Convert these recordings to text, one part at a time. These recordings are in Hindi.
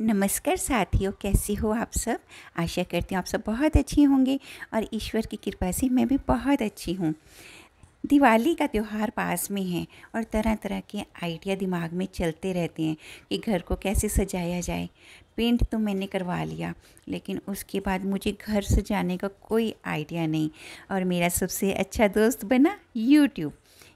नमस्कार साथियों कैसे हो आप सब आशा करती हूँ आप सब बहुत अच्छे होंगे और ईश्वर की कृपा से मैं भी बहुत अच्छी हूँ दिवाली का त्यौहार पास में है और तरह तरह के आइडिया दिमाग में चलते रहते हैं कि घर को कैसे सजाया जाए पेंट तो मैंने करवा लिया लेकिन उसके बाद मुझे घर सजाने का कोई आइडिया नहीं और मेरा सबसे अच्छा दोस्त बना यूट्यूब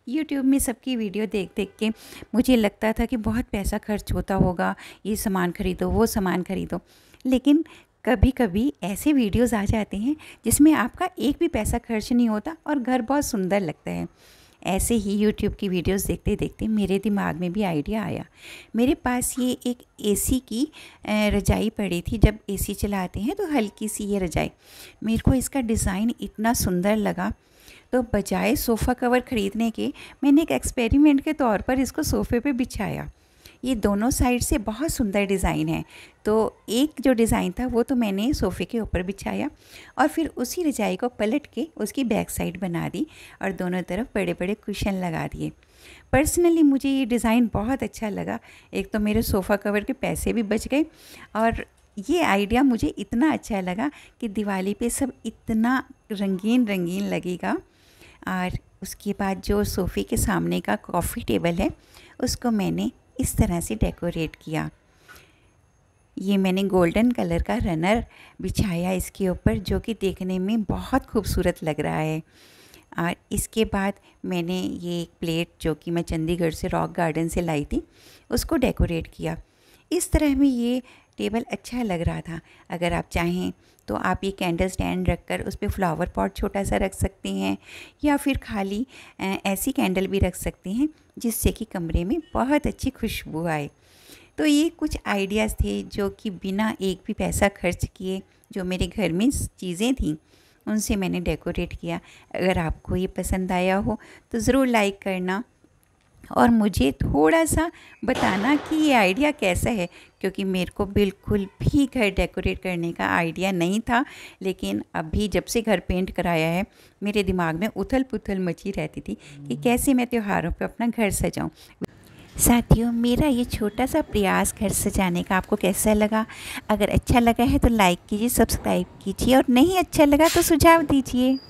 यूट्यूब में सबकी वीडियो देख देख के मुझे लगता था कि बहुत पैसा खर्च होता होगा ये सामान ख़रीदो वो सामान ख़रीदो लेकिन कभी कभी ऐसे वीडियोस आ जाते हैं जिसमें आपका एक भी पैसा खर्च नहीं होता और घर बहुत सुंदर लगता है ऐसे ही यूट्यूब की वीडियोस देखते देखते मेरे दिमाग में भी आइडिया आया मेरे पास ये एक एसी की रजाई पड़ी थी जब एसी चलाते हैं तो हल्की सी ये रजाई मेरे को इसका डिज़ाइन इतना सुंदर लगा तो बजाय सोफ़ा कवर ख़रीदने के मैंने एक एक्सपेरिमेंट के तौर पर इसको सोफ़े पे बिछाया ये दोनों साइड से बहुत सुंदर डिज़ाइन है तो एक जो डिज़ाइन था वो तो मैंने सोफ़े के ऊपर बिछाया और फिर उसी रजाई को पलट के उसकी बैक साइड बना दी और दोनों तरफ बड़े बड़े कुशन लगा दिए पर्सनली मुझे ये डिज़ाइन बहुत अच्छा लगा एक तो मेरे सोफ़ा कवर के पैसे भी बच गए और ये आइडिया मुझे इतना अच्छा लगा कि दिवाली पे सब इतना रंगीन रंगीन लगेगा और उसके बाद जो सोफ़े के सामने का कॉफ़ी टेबल है उसको मैंने इस तरह से डेकोरेट किया ये मैंने गोल्डन कलर का रनर बिछाया इसके ऊपर जो कि देखने में बहुत खूबसूरत लग रहा है और इसके बाद मैंने ये एक प्लेट जो कि मैं चंडीगढ़ से रॉक गार्डन से लाई थी उसको डेकोरेट किया इस तरह में ये टेबल अच्छा लग रहा था अगर आप चाहें तो आप ये कैंडल स्टैंड रख कर उस पर फ्लावर पॉट छोटा सा रख सकते हैं या फिर खाली ऐसी कैंडल भी रख सकते हैं जिससे कि कमरे में बहुत अच्छी खुशबू आए तो ये कुछ आइडियाज़ थे जो कि बिना एक भी पैसा खर्च किए जो मेरे घर में चीज़ें थीं उनसे मैंने डेकोरेट किया अगर आपको ये पसंद आया हो तो ज़रूर लाइक करना और मुझे थोड़ा सा बताना कि ये आइडिया कैसा है क्योंकि मेरे को बिल्कुल भी घर डेकोरेट करने का आइडिया नहीं था लेकिन अभी जब से घर पेंट कराया है मेरे दिमाग में उथल पुथल मची रहती थी कि कैसे मैं त्योहारों पे अपना घर सजाऊं साथियों मेरा ये छोटा सा प्रयास घर सजाने का आपको कैसा लगा अगर अच्छा लगा है तो लाइक कीजिए सब्सक्राइब कीजिए और नहीं अच्छा लगा तो सुझाव दीजिए